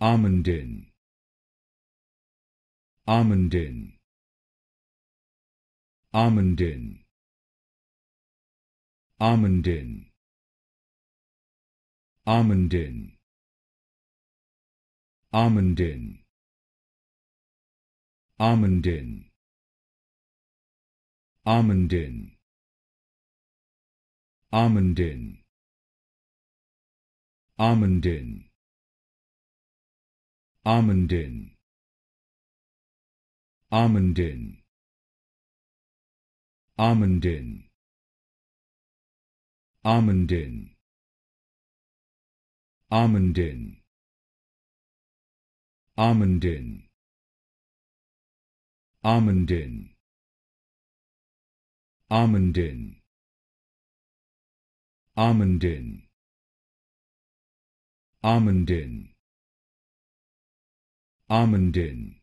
Amundin Amundin Amundin Amundin Amundin Amundin Amundin Amundin Amundin Amundin Amundin Amundin Amundin Amundin Amundin Amundin Amundin Amundin Amundin Amundin Armanden